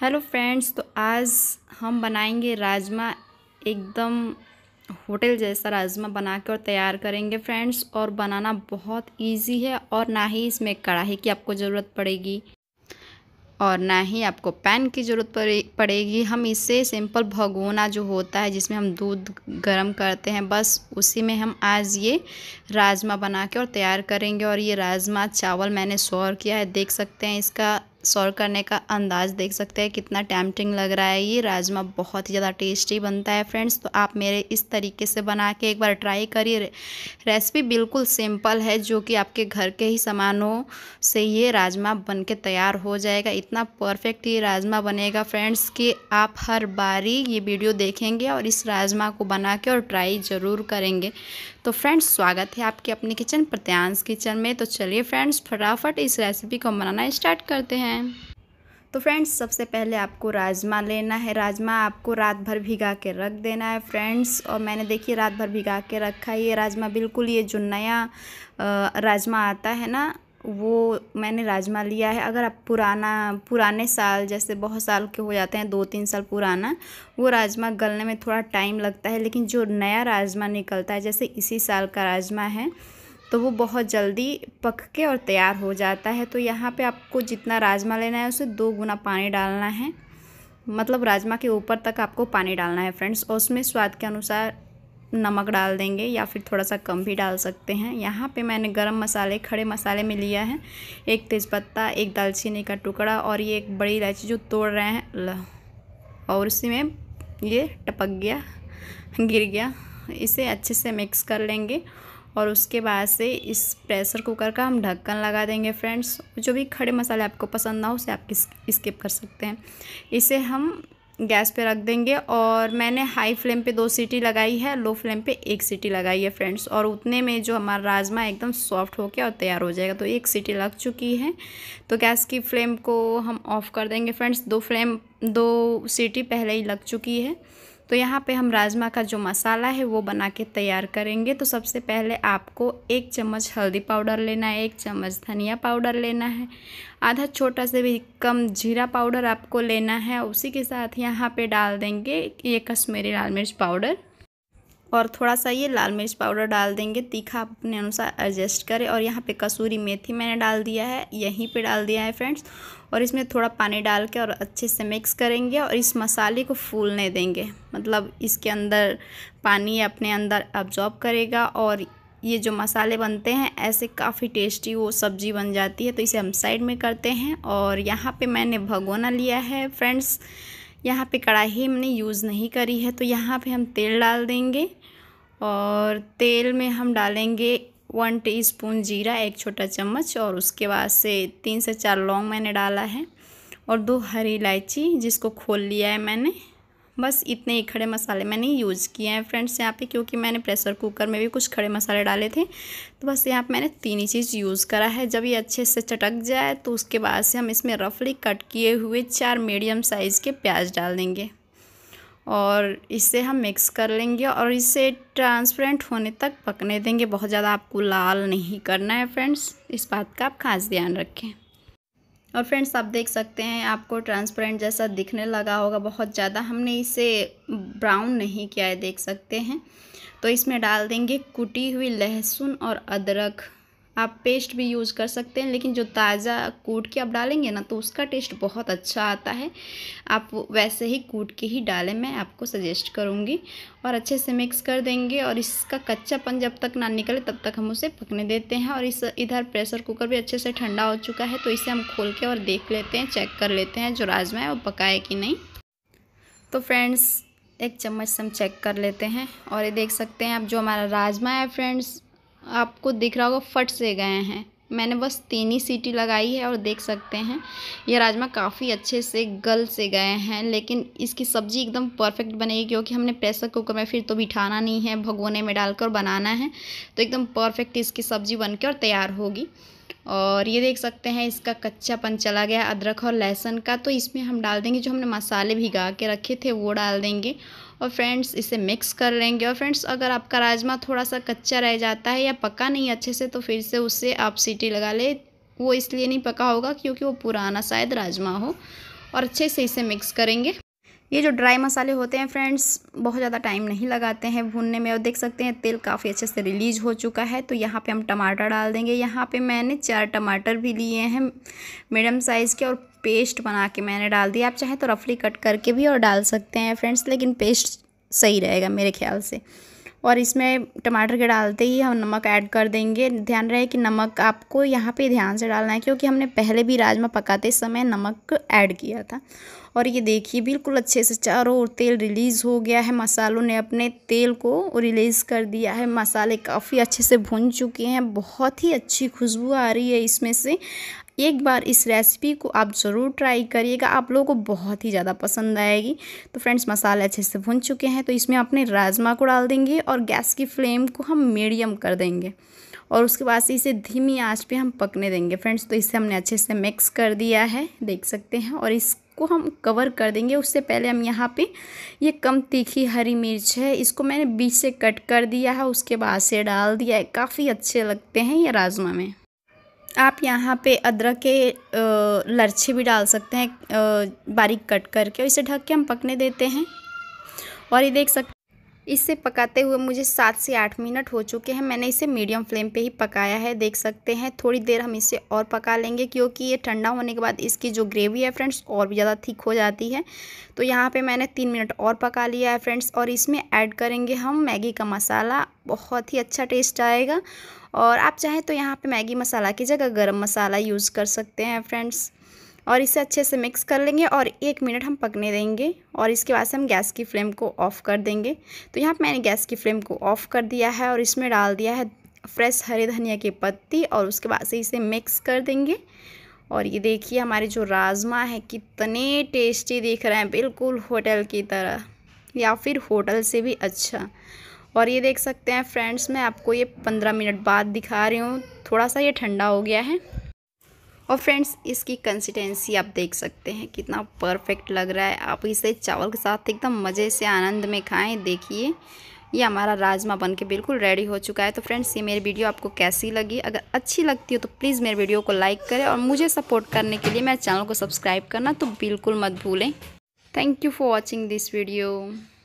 hello friends तो आज हम बनाएंगे राजमा एकदम होटल जैसा राजमा बना के और तैयार करेंगे फ्रेंड्स और बनाना बहुत इजी है और ना ही इसमें कढ़ाई की आपको ज़रूरत पड़ेगी और ना ही आपको पैन की ज़रूरत पड़ेगी हम इसे सिंपल भगोना जो होता है जिसमें हम दूध गर्म करते हैं बस उसी में हम आज ये राजमा बना के और तैयार करेंगे और ये राजमा चावल मैंने सौर किया है देख सकते हैं इसका सॉल्व करने का अंदाज देख सकते हैं कितना टैम्पटिंग लग रहा है ये राजमा बहुत ही ज़्यादा टेस्टी बनता है फ्रेंड्स तो आप मेरे इस तरीके से बना के एक बार ट्राई करिए रेसिपी बिल्कुल सिंपल है जो कि आपके घर के ही सामानों से ये राजमा बन के तैयार हो जाएगा इतना परफेक्ट ये राजमा बनेगा फ्रेंड्स कि आप हर बारी ये वीडियो देखेंगे और इस राजमा को बना के और ट्राई ज़रूर करेंगे तो फ्रेंड्स स्वागत है आपके अपने किचन प्रत्यांश किचन में तो चलिए फ्रेंड्स फटाफट इस रेसिपी को बनाना स्टार्ट करते हैं हैं तो फ्रेंड्स सबसे पहले आपको राजमा लेना है राजमा आपको रात भर भिगा के रख देना है फ्रेंड्स और मैंने देखिए रात भर भिगा के रखा है ये राजमा बिल्कुल ये जो नया राजमा आता है ना वो मैंने राजमा लिया है अगर आप पुराना पुराने साल जैसे बहुत साल के हो जाते हैं दो तीन साल पुराना वो राजमा गलने में थोड़ा टाइम लगता है लेकिन जो नया राजमा निकलता है जैसे इसी साल का राजमा है तो वो बहुत जल्दी पक के और तैयार हो जाता है तो यहाँ पे आपको जितना राजमा लेना है उसे दो गुना पानी डालना है मतलब राजमा के ऊपर तक आपको पानी डालना है फ्रेंड्स और उसमें स्वाद के अनुसार नमक डाल देंगे या फिर थोड़ा सा कम भी डाल सकते हैं यहाँ पे मैंने गरम मसाले खड़े मसाले में लिया है एक तेज़पत्ता एक दालचीनी का टुकड़ा और ये एक बड़ी इलायची जो तोड़ रहे हैं और उसी में ये टपक गया गिर गया इसे अच्छे से मिक्स कर लेंगे और उसके बाद से इस प्रेशर कुकर का हम ढक्कन लगा देंगे फ्रेंड्स जो भी खड़े मसाले आपको पसंद ना हो उसे आप स्किप कर सकते हैं इसे हम गैस पे रख देंगे और मैंने हाई फ्लेम पे दो सीटी लगाई है लो फ्लेम पे एक सीटी लगाई है फ्रेंड्स और उतने में जो हमारा राजमा एकदम सॉफ्ट हो गया और तैयार हो जाएगा तो एक सीटी लग चुकी है तो गैस की फ्लेम को हम ऑफ़ कर देंगे फ्रेंड्स दो फ्लेम दो सीटी पहले ही लग चुकी है तो यहाँ पे हम राजमा का जो मसाला है वो बना के तैयार करेंगे तो सबसे पहले आपको एक चम्मच हल्दी पाउडर लेना है एक चम्मच धनिया पाउडर लेना है आधा छोटा से भी कम जीरा पाउडर आपको लेना है उसी के साथ यहाँ पे डाल देंगे ये कश्मीरी लाल मिर्च पाउडर और थोड़ा सा ये लाल मिर्च पाउडर डाल देंगे तीखा आप अपने अनुसार एडजस्ट करें और यहाँ पे कसूरी मेथी मैंने डाल दिया है यहीं पे डाल दिया है फ्रेंड्स और इसमें थोड़ा पानी डाल के और अच्छे से मिक्स करेंगे और इस मसाले को फूलने देंगे मतलब इसके अंदर पानी अपने अंदर अब्जॉर्ब करेगा और ये जो मसाले बनते हैं ऐसे काफ़ी टेस्टी वो सब्ज़ी बन जाती है तो इसे हम साइड में करते हैं और यहाँ पर मैंने भगोना लिया है फ्रेंड्स यहाँ पे कढ़ाई हमने यूज़ नहीं करी है तो यहाँ पे हम तेल डाल देंगे और तेल में हम डालेंगे वन टीस्पून जीरा एक छोटा चम्मच और उसके बाद से तीन से चार लौंग मैंने डाला है और दो हरी इलायची जिसको खोल लिया है मैंने बस इतने ही खड़े मसाले मैंने यूज़ किए हैं फ्रेंड्स यहाँ पे क्योंकि मैंने प्रेशर कुकर में भी कुछ खड़े मसाले डाले थे तो बस यहाँ पे मैंने तीन ही चीज़ यूज़ करा है जब ये अच्छे से चटक जाए तो उसके बाद से हम इसमें रफली कट किए हुए चार मीडियम साइज़ के प्याज डाल देंगे और इसे हम मिक्स कर लेंगे और इसे ट्रांसपेरेंट होने तक पकने देंगे बहुत ज़्यादा आपको लाल नहीं करना है फ्रेंड्स इस बात का आप खास ध्यान रखें और फ्रेंड्स आप देख सकते हैं आपको ट्रांसपेरेंट जैसा दिखने लगा होगा बहुत ज़्यादा हमने इसे ब्राउन नहीं किया है देख सकते हैं तो इसमें डाल देंगे कुटी हुई लहसुन और अदरक आप पेस्ट भी यूज़ कर सकते हैं लेकिन जो ताज़ा कूट के आप डालेंगे ना तो उसका टेस्ट बहुत अच्छा आता है आप वैसे ही कूट के ही डालें मैं आपको सजेस्ट करूँगी और अच्छे से मिक्स कर देंगे और इसका कच्चापन जब तक ना निकले तब तक हम उसे पकने देते हैं और इस इधर प्रेशर कुकर भी अच्छे से ठंडा हो चुका है तो इसे हम खोल के और देख लेते हैं चेक कर लेते हैं जो राजमा है वो पकाए कि नहीं तो फ्रेंड्स एक चम्मच से हम चेक कर लेते हैं और ये देख सकते हैं आप जो हमारा राजमा है फ्रेंड्स आपको दिख रहा होगा फट से गए हैं मैंने बस तीन ही सीटी लगाई है और देख सकते हैं ये राजमा काफ़ी अच्छे से गल से गए हैं लेकिन इसकी सब्ज़ी एकदम परफेक्ट बनेगी क्योंकि हमने प्रेशर कुकर में फिर तो बिठाना नहीं है भगोने में डालकर बनाना है तो एकदम परफेक्ट इसकी सब्ज़ी बनकर तैयार होगी और ये देख सकते हैं इसका कच्चापन चला गया अदरक और लहसुन का तो इसमें हम डाल देंगे जो हमने मसाले भिगा के रखे थे वो डाल देंगे और फ्रेंड्स इसे मिक्स कर लेंगे और फ्रेंड्स अगर आपका राजमा थोड़ा सा कच्चा रह जाता है या पका नहीं अच्छे से तो फिर से उससे आप सीटी लगा ले वो इसलिए नहीं पका होगा क्योंकि वो पुराना शायद राजमा हो और अच्छे से इसे मिक्स करेंगे ये जो ड्राई मसाले होते हैं फ्रेंड्स बहुत ज़्यादा टाइम नहीं लगाते हैं भूनने में और देख सकते हैं तेल काफ़ी अच्छे से रिलीज हो चुका है तो यहाँ पे हम टमाटर डाल देंगे यहाँ पे मैंने चार टमाटर भी लिए हैं मीडियम साइज़ के और पेस्ट बना के मैंने डाल दिया आप चाहें तो रफली कट करके भी और डाल सकते हैं फ्रेंड्स लेकिन पेस्ट सही रहेगा मेरे ख्याल से और इसमें टमाटर के डालते ही हम नमक ऐड कर देंगे ध्यान रहे कि नमक आपको यहाँ पे ध्यान से डालना है क्योंकि हमने पहले भी राजमा पकाते समय नमक ऐड किया था और ये देखिए बिल्कुल अच्छे से चारों ओर तेल रिलीज़ हो गया है मसालों ने अपने तेल को रिलीज़ कर दिया है मसाले काफ़ी अच्छे से भुन चुके हैं बहुत ही अच्छी खुशबू आ रही है इसमें से एक बार इस रेसिपी को आप ज़रूर ट्राई करिएगा आप लोगों को बहुत ही ज़्यादा पसंद आएगी तो फ्रेंड्स मसाले अच्छे से भुन चुके हैं तो इसमें अपने राजमा को डाल देंगे और गैस की फ्लेम को हम मीडियम कर देंगे और उसके बाद से इसे धीमी आंच पे हम पकने देंगे फ्रेंड्स तो इसे हमने अच्छे से मिक्स कर दिया है देख सकते हैं और इसको हम कवर कर देंगे उससे पहले हम यहाँ पे ये कम तीखी हरी मिर्च है इसको मैंने बीच से कट कर दिया है उसके बाद से डाल दिया है काफ़ी अच्छे लगते हैं ये राजमा में आप यहाँ पे अदरक के लर्चे भी डाल सकते हैं बारीक कट करके इसे ढक के हम पकने देते हैं और ये देख सकते इसे पकाते हुए मुझे सात से आठ मिनट हो चुके हैं मैंने इसे मीडियम फ्लेम पे ही पकाया है देख सकते हैं थोड़ी देर हम इसे और पका लेंगे क्योंकि ये ठंडा होने के बाद इसकी जो ग्रेवी है फ्रेंड्स और भी ज़्यादा थिक हो जाती है तो यहाँ पे मैंने तीन मिनट और पका लिया है फ्रेंड्स और इसमें ऐड करेंगे हम मैगी का मसाला बहुत ही अच्छा टेस्ट आएगा और आप चाहें तो यहाँ पर मैगी मसाला की जगह गर्म मसाला यूज़ कर सकते हैं फ्रेंड्स और इसे अच्छे से मिक्स कर लेंगे और एक मिनट हम पकने देंगे और इसके बाद से हम गैस की फ्लेम को ऑफ़ कर देंगे तो यहाँ पर मैंने गैस की फ्लेम को ऑफ़ कर दिया है और इसमें डाल दिया है फ्रेश हरे धनिया की पत्ती और उसके बाद से इसे मिक्स कर देंगे और ये देखिए हमारे जो राजमा है कितने टेस्टी दिख रहे हैं बिल्कुल होटल की तरह या फिर होटल से भी अच्छा और ये देख सकते हैं फ्रेंड्स मैं आपको ये पंद्रह मिनट बाद दिखा रही हूँ थोड़ा सा ये ठंडा हो गया है और फ्रेंड्स इसकी कंसिस्टेंसी आप देख सकते हैं कितना परफेक्ट लग रहा है आप इसे चावल के साथ एकदम मज़े से आनंद में खाएं देखिए ये हमारा राजमा बन के बिल्कुल रेडी हो चुका है तो फ्रेंड्स ये मेरी वीडियो आपको कैसी लगी अगर अच्छी लगती हो तो प्लीज़ मेरे वीडियो को लाइक करें और मुझे सपोर्ट करने के लिए मेरे चैनल को सब्सक्राइब करना तो बिल्कुल मत भूलें thank you for watching this video